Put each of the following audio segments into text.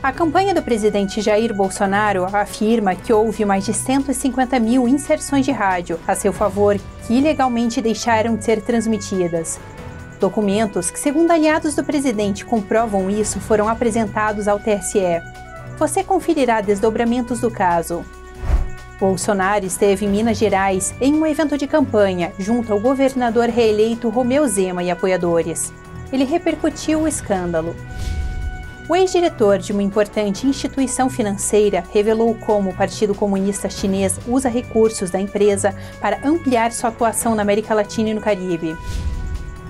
A campanha do presidente Jair Bolsonaro afirma que houve mais de 150 mil inserções de rádio a seu favor que ilegalmente deixaram de ser transmitidas. Documentos que, segundo aliados do presidente, comprovam isso foram apresentados ao TSE. Você conferirá desdobramentos do caso. Bolsonaro esteve em Minas Gerais em um evento de campanha junto ao governador reeleito Romeu Zema e apoiadores. Ele repercutiu o escândalo. O ex-diretor de uma importante instituição financeira revelou como o Partido Comunista Chinês usa recursos da empresa para ampliar sua atuação na América Latina e no Caribe.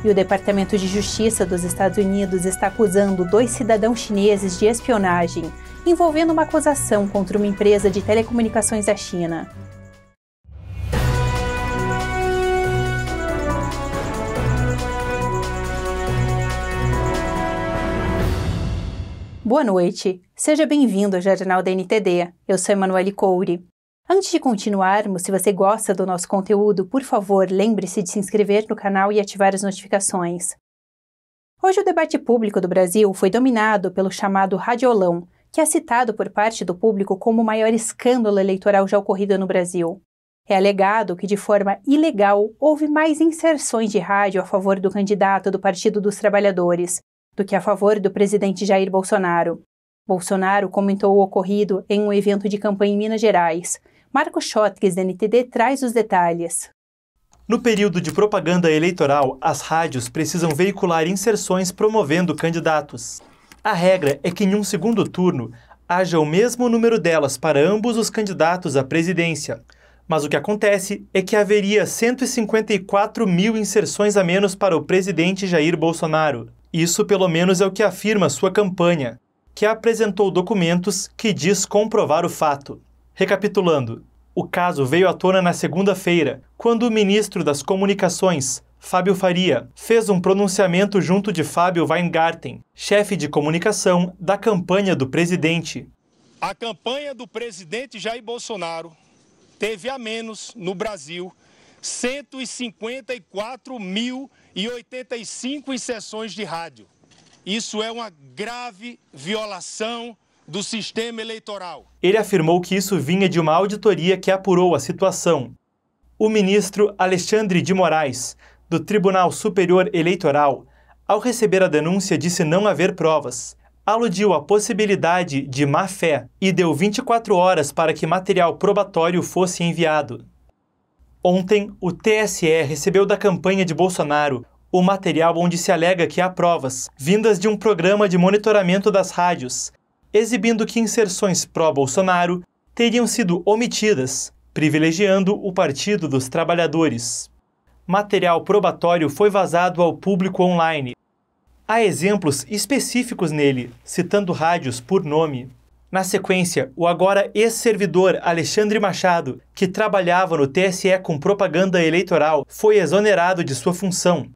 E o Departamento de Justiça dos Estados Unidos está acusando dois cidadãos chineses de espionagem, envolvendo uma acusação contra uma empresa de telecomunicações da China. Boa noite. Seja bem-vindo ao Jornal da NTD. Eu sou Emanuele Couri. Antes de continuarmos, se você gosta do nosso conteúdo, por favor, lembre-se de se inscrever no canal e ativar as notificações. Hoje o debate público do Brasil foi dominado pelo chamado radiolão, que é citado por parte do público como o maior escândalo eleitoral já ocorrido no Brasil. É alegado que, de forma ilegal, houve mais inserções de rádio a favor do candidato do Partido dos Trabalhadores, do que a favor do presidente Jair Bolsonaro. Bolsonaro comentou o ocorrido em um evento de campanha em Minas Gerais. Marco Schottges, da NTD, traz os detalhes. No período de propaganda eleitoral, as rádios precisam veicular inserções promovendo candidatos. A regra é que em um segundo turno haja o mesmo número delas para ambos os candidatos à presidência. Mas o que acontece é que haveria 154 mil inserções a menos para o presidente Jair Bolsonaro. Isso, pelo menos, é o que afirma sua campanha, que apresentou documentos que diz comprovar o fato. Recapitulando, o caso veio à tona na segunda-feira, quando o ministro das Comunicações, Fábio Faria, fez um pronunciamento junto de Fábio Weingarten, chefe de comunicação da campanha do presidente. A campanha do presidente Jair Bolsonaro teve a menos no Brasil 154 mil e 85 em sessões de rádio. Isso é uma grave violação do sistema eleitoral. Ele afirmou que isso vinha de uma auditoria que apurou a situação. O ministro Alexandre de Moraes, do Tribunal Superior Eleitoral, ao receber a denúncia, disse não haver provas. Aludiu à possibilidade de má fé e deu 24 horas para que material probatório fosse enviado. Ontem, o TSE recebeu da campanha de Bolsonaro o material onde se alega que há provas vindas de um programa de monitoramento das rádios, exibindo que inserções pró-Bolsonaro teriam sido omitidas, privilegiando o Partido dos Trabalhadores. Material probatório foi vazado ao público online. Há exemplos específicos nele, citando rádios por nome. Na sequência, o agora ex-servidor Alexandre Machado, que trabalhava no TSE com propaganda eleitoral, foi exonerado de sua função.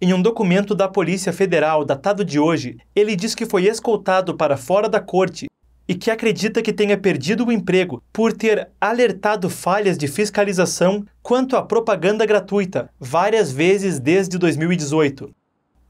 Em um documento da Polícia Federal datado de hoje, ele diz que foi escoltado para fora da corte e que acredita que tenha perdido o emprego por ter alertado falhas de fiscalização quanto à propaganda gratuita várias vezes desde 2018.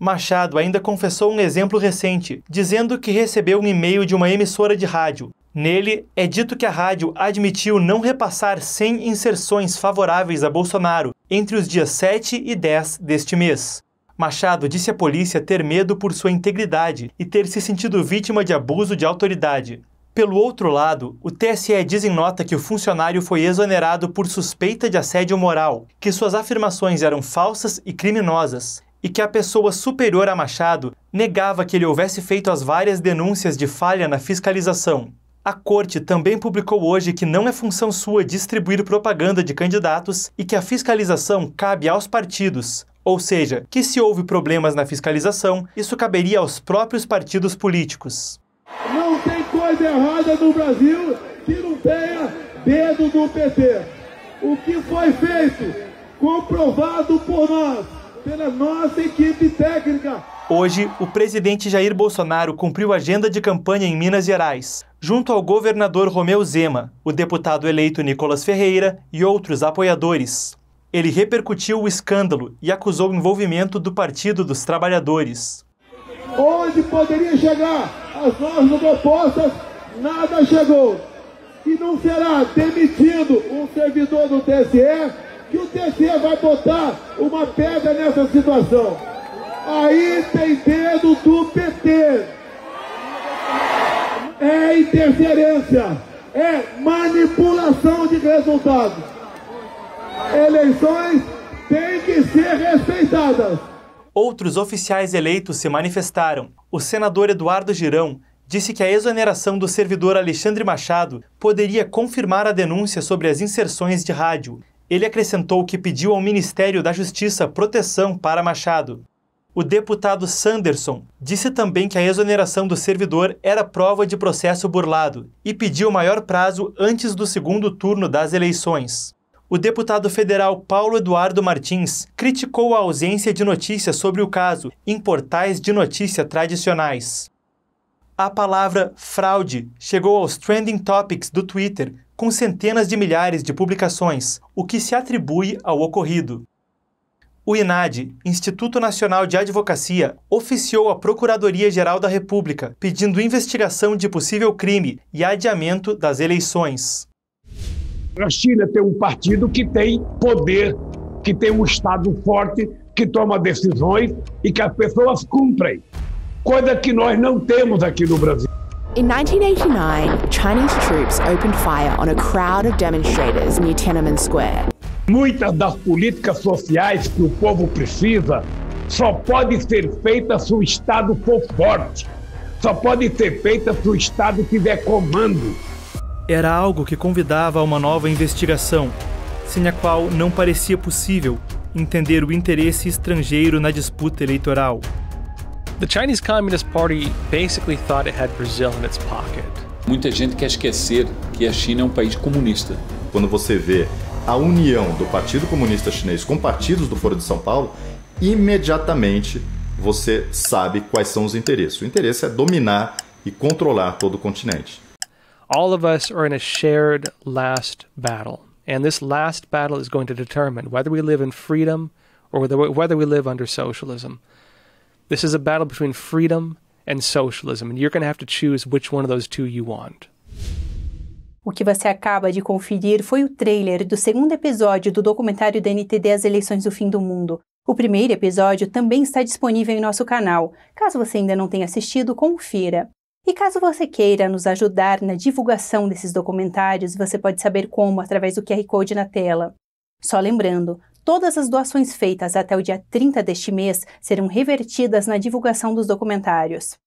Machado ainda confessou um exemplo recente, dizendo que recebeu um e-mail de uma emissora de rádio. Nele, é dito que a rádio admitiu não repassar 100 inserções favoráveis a Bolsonaro entre os dias 7 e 10 deste mês. Machado disse à polícia ter medo por sua integridade e ter se sentido vítima de abuso de autoridade. Pelo outro lado, o TSE diz em nota que o funcionário foi exonerado por suspeita de assédio moral, que suas afirmações eram falsas e criminosas e que a pessoa superior a Machado negava que ele houvesse feito as várias denúncias de falha na fiscalização. A corte também publicou hoje que não é função sua distribuir propaganda de candidatos e que a fiscalização cabe aos partidos. Ou seja, que se houve problemas na fiscalização, isso caberia aos próprios partidos políticos. Não tem coisa errada no Brasil que não tenha dedo do PT. O que foi feito, comprovado por nós, pela nossa equipe técnica. Hoje, o presidente Jair Bolsonaro cumpriu agenda de campanha em Minas Gerais, junto ao governador Romeu Zema, o deputado eleito Nicolas Ferreira e outros apoiadores. Ele repercutiu o escândalo e acusou o envolvimento do Partido dos Trabalhadores. Onde poderia chegar as nossas propostas, nada chegou. E não será demitido um servidor do TSE que o TC vai botar uma pedra nessa situação. Aí tem dedo do PT. É interferência, é manipulação de resultados. Eleições têm que ser respeitadas. Outros oficiais eleitos se manifestaram. O senador Eduardo Girão disse que a exoneração do servidor Alexandre Machado poderia confirmar a denúncia sobre as inserções de rádio ele acrescentou que pediu ao Ministério da Justiça proteção para Machado. O deputado Sanderson disse também que a exoneração do servidor era prova de processo burlado e pediu maior prazo antes do segundo turno das eleições. O deputado federal Paulo Eduardo Martins criticou a ausência de notícias sobre o caso em portais de notícia tradicionais. A palavra fraude chegou aos trending topics do Twitter com centenas de milhares de publicações, o que se atribui ao ocorrido. O INAD, Instituto Nacional de Advocacia, oficiou à Procuradoria-Geral da República, pedindo investigação de possível crime e adiamento das eleições. A China tem um partido que tem poder, que tem um Estado forte, que toma decisões e que as pessoas cumprem, coisa que nós não temos aqui no Brasil. In 1989, Chinese troops opened fire on a crowd of demonstrators near Tiananmen Square. Muitas das políticas sociais que o povo precisa só podem ser feitas se o Estado for forte. Só podem ser feitas se o Estado tiver comando. Era algo que convidava a uma nova investigação, sem a qual não parecia possível entender o interesse estrangeiro na disputa eleitoral. The Chinese Communist Party basically thought it had Brazil in its pocket. Muita gente quer esquecer que a China é um país comunista. Quando você vê a união do Partido Comunista Chinês com partidos do Foro de São Paulo, imediatamente você sabe quais são os interesses. O interesse é dominar e controlar todo o continente. All of us are in a shared last battle, and this last battle is going to determine whether we live in freedom or whether we live under socialism. This is a battle between freedom and socialism, and you're going to have to choose which one of those two you want. O que você acaba de conferir foi o trailer do segundo episódio do documentário da NTD As Eleições do Fim do Mundo. O primeiro episódio também está disponível em nosso canal. Caso você ainda não tenha assistido, confira. E caso você queira nos ajudar na divulgação desses documentários, você pode saber como através do QR Code na tela. Só lembrando, Todas as doações feitas até o dia 30 deste mês serão revertidas na divulgação dos documentários.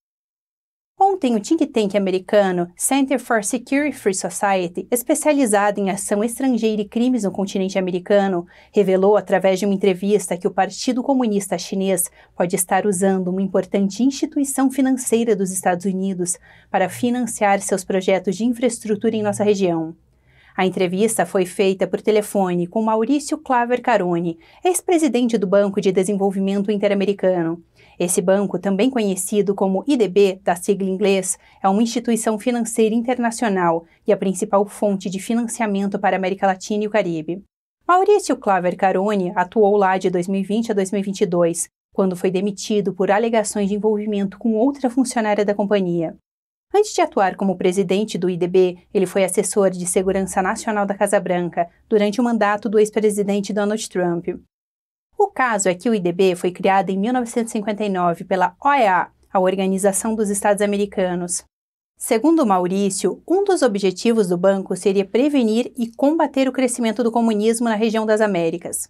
Ontem, o think tank americano Center for Security Free Society, especializado em ação estrangeira e crimes no continente americano, revelou através de uma entrevista que o Partido Comunista Chinês pode estar usando uma importante instituição financeira dos Estados Unidos para financiar seus projetos de infraestrutura em nossa região. A entrevista foi feita por telefone com Maurício Claver Caroni, ex-presidente do Banco de Desenvolvimento Interamericano. Esse banco, também conhecido como IDB, da sigla inglês, é uma instituição financeira internacional e a principal fonte de financiamento para a América Latina e o Caribe. Maurício Claver Caroni atuou lá de 2020 a 2022, quando foi demitido por alegações de envolvimento com outra funcionária da companhia. Antes de atuar como presidente do IDB, ele foi assessor de segurança nacional da Casa Branca durante o mandato do ex-presidente Donald Trump. O caso é que o IDB foi criado em 1959 pela OEA, a Organização dos Estados Americanos. Segundo Maurício, um dos objetivos do banco seria prevenir e combater o crescimento do comunismo na região das Américas.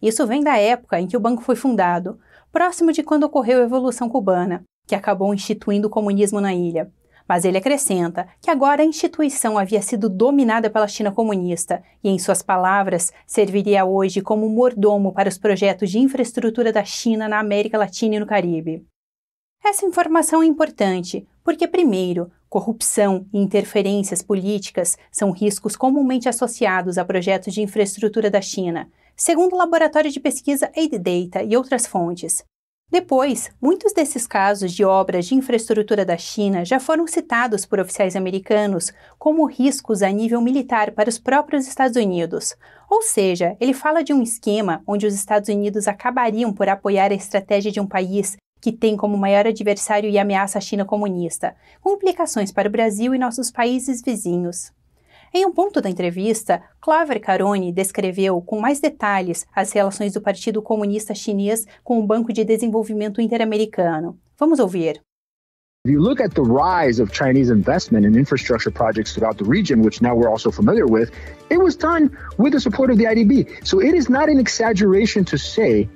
Isso vem da época em que o banco foi fundado, próximo de quando ocorreu a Revolução Cubana, que acabou instituindo o comunismo na ilha. Mas ele acrescenta que agora a instituição havia sido dominada pela China comunista e, em suas palavras, serviria hoje como mordomo para os projetos de infraestrutura da China na América Latina e no Caribe. Essa informação é importante porque, primeiro, corrupção e interferências políticas são riscos comumente associados a projetos de infraestrutura da China, segundo o laboratório de pesquisa AidData e outras fontes. Depois, muitos desses casos de obras de infraestrutura da China já foram citados por oficiais americanos como riscos a nível militar para os próprios Estados Unidos. Ou seja, ele fala de um esquema onde os Estados Unidos acabariam por apoiar a estratégia de um país que tem como maior adversário e ameaça a China comunista, com implicações para o Brasil e nossos países vizinhos. Em um ponto da entrevista, Claver Caroni descreveu com mais detalhes as relações do Partido Comunista Chinês com o Banco de Desenvolvimento Interamericano. Vamos ouvir. If you look at the rise of Chinese investment in infrastructure projects throughout the region, which now we're also familiar with, it was done with the support of the IDB. So it is not an exaggeration to say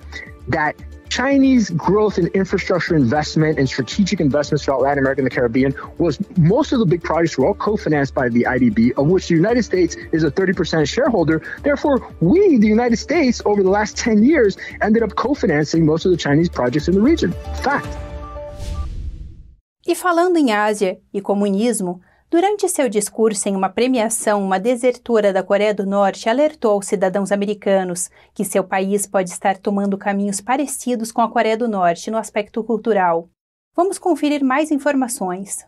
that Chinese growth in infrastructure investment and strategic investments throughout Latin America and the Caribbean was most of the big projects were all co-financed by the IDB, of which the United States is a 30% shareholder. Therefore, we, the United States, over the last 10 years, ended up co-financing most of the Chinese projects in the region. Fact. E falando em Ásia e comunismo, Durante seu discurso em uma premiação, uma desertora da Coreia do Norte alertou aos cidadãos americanos que seu país pode estar tomando caminhos parecidos com a Coreia do Norte no aspecto cultural. Vamos conferir mais informações.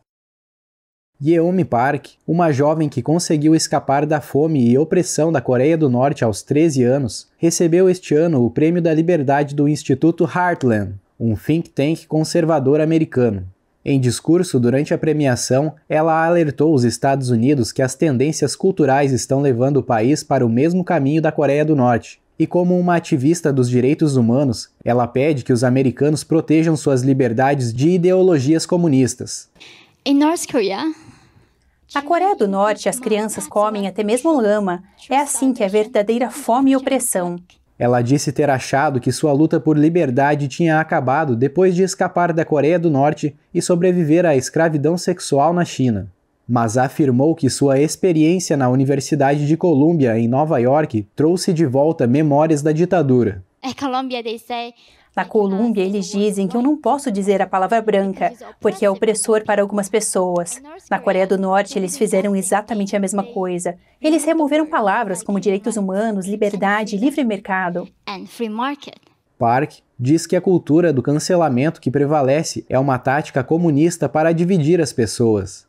Yeomi Park, uma jovem que conseguiu escapar da fome e opressão da Coreia do Norte aos 13 anos, recebeu este ano o Prêmio da Liberdade do Instituto Heartland, um think tank conservador americano. Em discurso durante a premiação, ela alertou os Estados Unidos que as tendências culturais estão levando o país para o mesmo caminho da Coreia do Norte. E como uma ativista dos direitos humanos, ela pede que os americanos protejam suas liberdades de ideologias comunistas. Em North Korea, na Coreia do Norte, as crianças comem até mesmo lama. É assim que é verdadeira fome e opressão. Ela disse ter achado que sua luta por liberdade tinha acabado depois de escapar da Coreia do Norte e sobreviver à escravidão sexual na China. Mas afirmou que sua experiência na Universidade de Columbia, em Nova York, trouxe de volta memórias da ditadura. they é, say, é, na Colômbia, eles dizem que eu não posso dizer a palavra branca, porque é opressor para algumas pessoas. Na Coreia do Norte, eles fizeram exatamente a mesma coisa. Eles removeram palavras como direitos humanos, liberdade, livre mercado. Park diz que a cultura do cancelamento que prevalece é uma tática comunista para dividir as pessoas.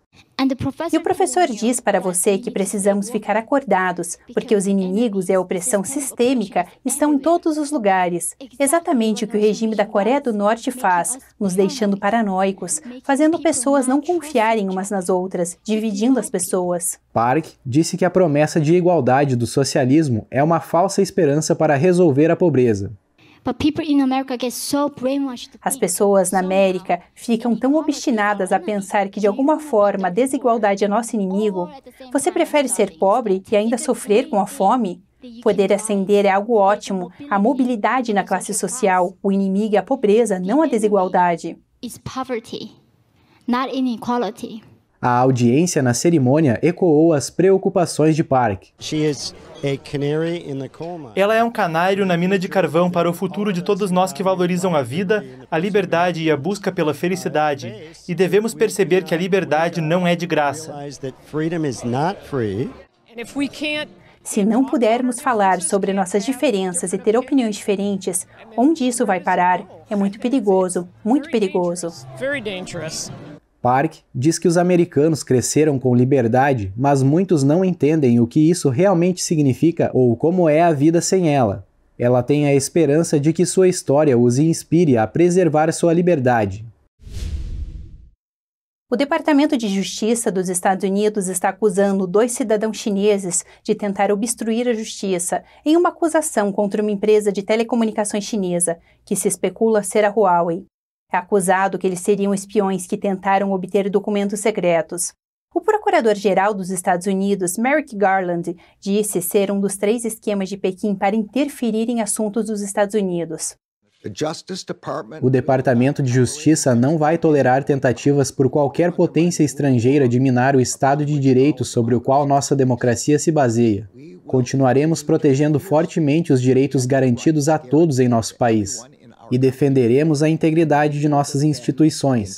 E o professor diz para você que precisamos ficar acordados, porque os inimigos e a opressão sistêmica estão em todos os lugares. Exatamente o que o regime da Coreia do Norte faz, nos deixando paranoicos, fazendo pessoas não confiarem umas nas outras, dividindo as pessoas. Park disse que a promessa de igualdade do socialismo é uma falsa esperança para resolver a pobreza. As pessoas na América ficam tão obstinadas a pensar que de alguma forma a desigualdade é nosso inimigo. Você prefere ser pobre e ainda sofrer com a fome? Poder ascender é algo ótimo. A mobilidade na classe social, o inimigo é a pobreza, não a desigualdade. poverty, not inequality. A audiência na cerimônia ecoou as preocupações de Park. Ela é um canário na mina de carvão para o futuro de todos nós que valorizam a vida, a liberdade e a busca pela felicidade. E devemos perceber que a liberdade não é de graça. Se não pudermos falar sobre nossas diferenças e ter opiniões diferentes, onde isso vai parar? É muito perigoso, muito perigoso. Park diz que os americanos cresceram com liberdade, mas muitos não entendem o que isso realmente significa ou como é a vida sem ela. Ela tem a esperança de que sua história os inspire a preservar sua liberdade. O Departamento de Justiça dos Estados Unidos está acusando dois cidadãos chineses de tentar obstruir a justiça em uma acusação contra uma empresa de telecomunicações chinesa, que se especula ser a Huawei. É acusado que eles seriam espiões que tentaram obter documentos secretos. O procurador-geral dos Estados Unidos, Merrick Garland, disse ser um dos três esquemas de Pequim para interferir em assuntos dos Estados Unidos. O Departamento de Justiça não vai tolerar tentativas por qualquer potência estrangeira de minar o Estado de Direito sobre o qual nossa democracia se baseia. Continuaremos protegendo fortemente os direitos garantidos a todos em nosso país e defenderemos a integridade de nossas instituições.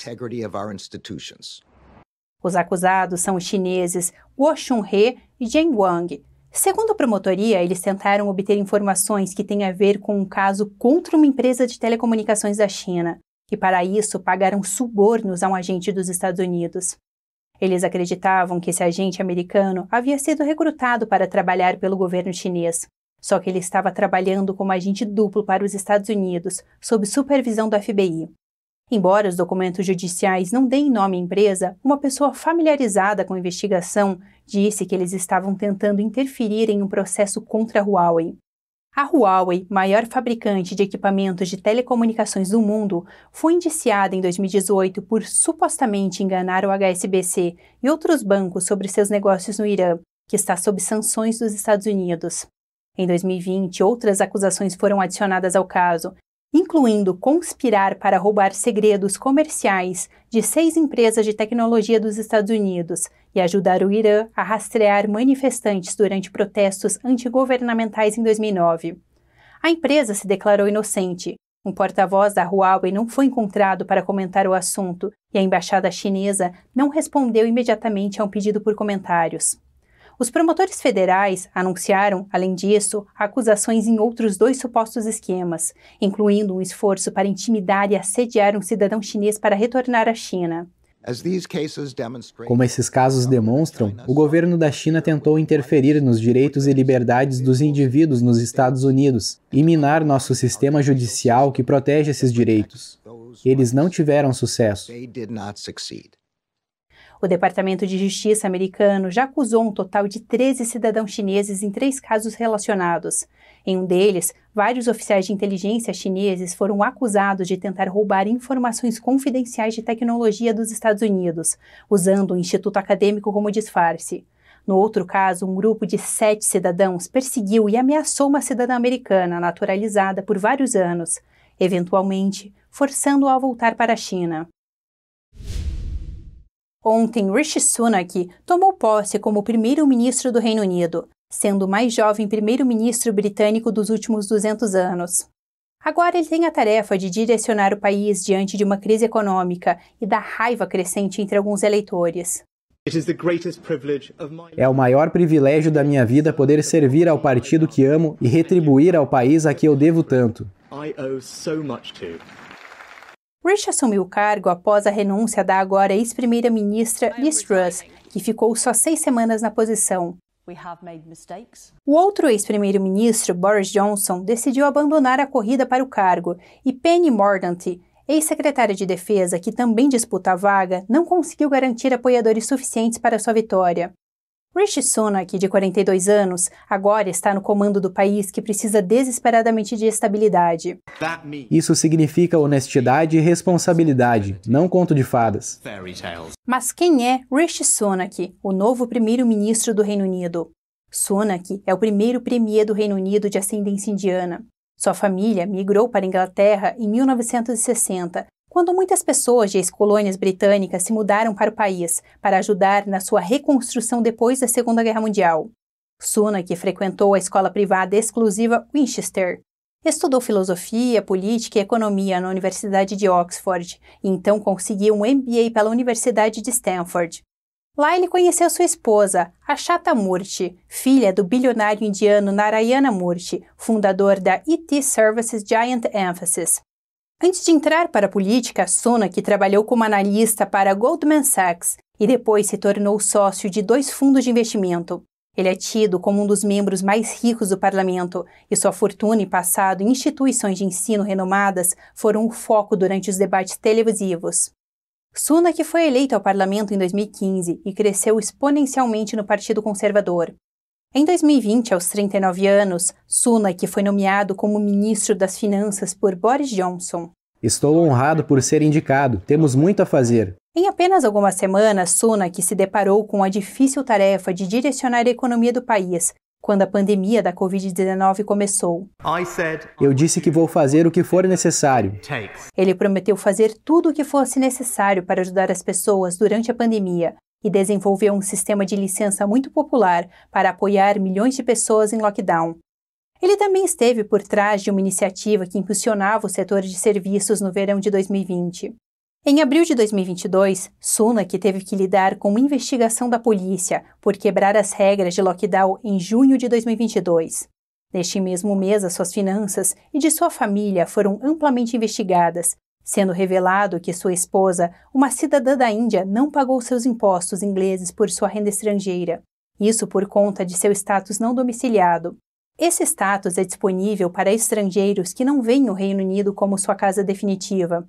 Os acusados são os chineses Guo Xunhe e Zheng Wang. Segundo a promotoria, eles tentaram obter informações que têm a ver com um caso contra uma empresa de telecomunicações da China, e para isso pagaram subornos a um agente dos Estados Unidos. Eles acreditavam que esse agente americano havia sido recrutado para trabalhar pelo governo chinês. Só que ele estava trabalhando como agente duplo para os Estados Unidos, sob supervisão do FBI. Embora os documentos judiciais não deem nome à empresa, uma pessoa familiarizada com a investigação disse que eles estavam tentando interferir em um processo contra a Huawei. A Huawei, maior fabricante de equipamentos de telecomunicações do mundo, foi indiciada em 2018 por supostamente enganar o HSBC e outros bancos sobre seus negócios no Irã, que está sob sanções dos Estados Unidos. Em 2020, outras acusações foram adicionadas ao caso, incluindo conspirar para roubar segredos comerciais de seis empresas de tecnologia dos Estados Unidos e ajudar o Irã a rastrear manifestantes durante protestos antigovernamentais em 2009. A empresa se declarou inocente. Um porta-voz da Huawei não foi encontrado para comentar o assunto e a embaixada chinesa não respondeu imediatamente a um pedido por comentários. Os promotores federais anunciaram, além disso, acusações em outros dois supostos esquemas, incluindo um esforço para intimidar e assediar um cidadão chinês para retornar à China. Como esses casos demonstram, o governo da China tentou interferir nos direitos e liberdades dos indivíduos nos Estados Unidos e minar nosso sistema judicial que protege esses direitos. Eles não tiveram sucesso. O Departamento de Justiça americano já acusou um total de 13 cidadãos chineses em três casos relacionados. Em um deles, vários oficiais de inteligência chineses foram acusados de tentar roubar informações confidenciais de tecnologia dos Estados Unidos, usando o Instituto Acadêmico como disfarce. No outro caso, um grupo de sete cidadãos perseguiu e ameaçou uma cidadã americana naturalizada por vários anos, eventualmente forçando-a a voltar para a China. Ontem, Rishi Sunak tomou posse como primeiro-ministro do Reino Unido, sendo o mais jovem primeiro-ministro britânico dos últimos 200 anos. Agora ele tem a tarefa de direcionar o país diante de uma crise econômica e da raiva crescente entre alguns eleitores. É o maior privilégio da minha vida poder servir ao partido que amo e retribuir ao país a que eu devo tanto. Rich assumiu o cargo após a renúncia da agora ex-primeira-ministra Liz Truss, que ficou só seis semanas na posição. O outro ex-primeiro-ministro, Boris Johnson, decidiu abandonar a corrida para o cargo e Penny Mordaunt, ex-secretária de Defesa, que também disputa a vaga, não conseguiu garantir apoiadores suficientes para sua vitória. Rishi Sunak, de 42 anos, agora está no comando do país que precisa desesperadamente de estabilidade. Isso significa honestidade e responsabilidade, não conto de fadas. Mas quem é Rishi Sunak, o novo primeiro-ministro do Reino Unido? Sunak é o primeiro premier do Reino Unido de ascendência indiana. Sua família migrou para a Inglaterra em 1960 quando muitas pessoas de ex-colônias britânicas se mudaram para o país para ajudar na sua reconstrução depois da Segunda Guerra Mundial. Sunak frequentou a escola privada exclusiva Winchester. Estudou filosofia, política e economia na Universidade de Oxford e então conseguiu um MBA pela Universidade de Stanford. Lá ele conheceu sua esposa, Achata Murthy, filha do bilionário indiano Narayana Murthy, fundador da IT Services Giant Emphasis. Antes de entrar para a política, que trabalhou como analista para Goldman Sachs e depois se tornou sócio de dois fundos de investimento. Ele é tido como um dos membros mais ricos do parlamento e sua fortuna e passado em instituições de ensino renomadas foram o foco durante os debates televisivos. Sunak foi eleito ao parlamento em 2015 e cresceu exponencialmente no Partido Conservador. Em 2020, aos 39 anos, Sunak foi nomeado como ministro das Finanças por Boris Johnson. Estou honrado por ser indicado. Temos muito a fazer. Em apenas algumas semanas, Sunak se deparou com a difícil tarefa de direcionar a economia do país quando a pandemia da Covid-19 começou. Eu disse que vou fazer o que for necessário. Ele prometeu fazer tudo o que fosse necessário para ajudar as pessoas durante a pandemia, e desenvolveu um sistema de licença muito popular para apoiar milhões de pessoas em lockdown. Ele também esteve por trás de uma iniciativa que impulsionava o setor de serviços no verão de 2020. Em abril de 2022, Sunak teve que lidar com uma investigação da polícia por quebrar as regras de lockdown em junho de 2022. Neste mesmo mês, as suas finanças e de sua família foram amplamente investigadas, Sendo revelado que sua esposa, uma cidadã da Índia, não pagou seus impostos ingleses por sua renda estrangeira, isso por conta de seu status não domiciliado. Esse status é disponível para estrangeiros que não veem o Reino Unido como sua casa definitiva.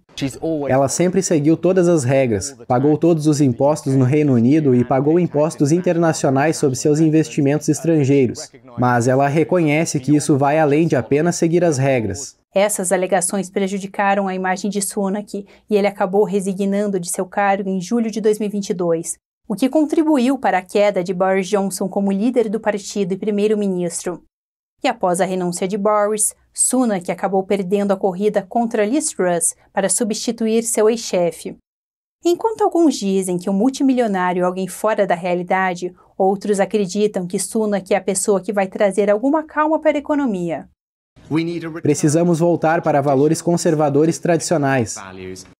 Ela sempre seguiu todas as regras, pagou todos os impostos no Reino Unido e pagou impostos internacionais sobre seus investimentos estrangeiros. Mas ela reconhece que isso vai além de apenas seguir as regras. Essas alegações prejudicaram a imagem de Sunak e ele acabou resignando de seu cargo em julho de 2022, o que contribuiu para a queda de Boris Johnson como líder do partido e primeiro-ministro. E após a renúncia de Boris, Sunak acabou perdendo a corrida contra Liz Truss para substituir seu ex-chefe. Enquanto alguns dizem que o multimilionário é alguém fora da realidade, outros acreditam que Sunak é a pessoa que vai trazer alguma calma para a economia. Precisamos voltar para valores conservadores tradicionais.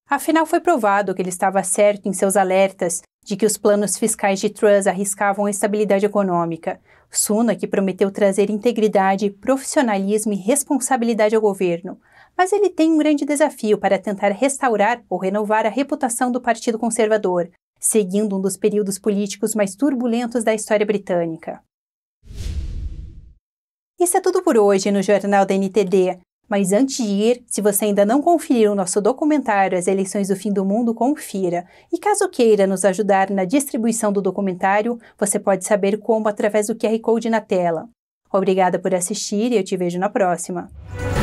Afinal, foi provado que ele estava certo em seus alertas de que os planos fiscais de Truss arriscavam a estabilidade econômica. Sunak prometeu trazer integridade, profissionalismo e responsabilidade ao governo. Mas ele tem um grande desafio para tentar restaurar ou renovar a reputação do Partido Conservador, seguindo um dos períodos políticos mais turbulentos da história britânica. Isso é tudo por hoje no Jornal da NTD. Mas antes de ir, se você ainda não conferiu o nosso documentário As Eleições do Fim do Mundo, confira. E caso queira nos ajudar na distribuição do documentário, você pode saber como através do QR Code na tela. Obrigada por assistir e eu te vejo na próxima.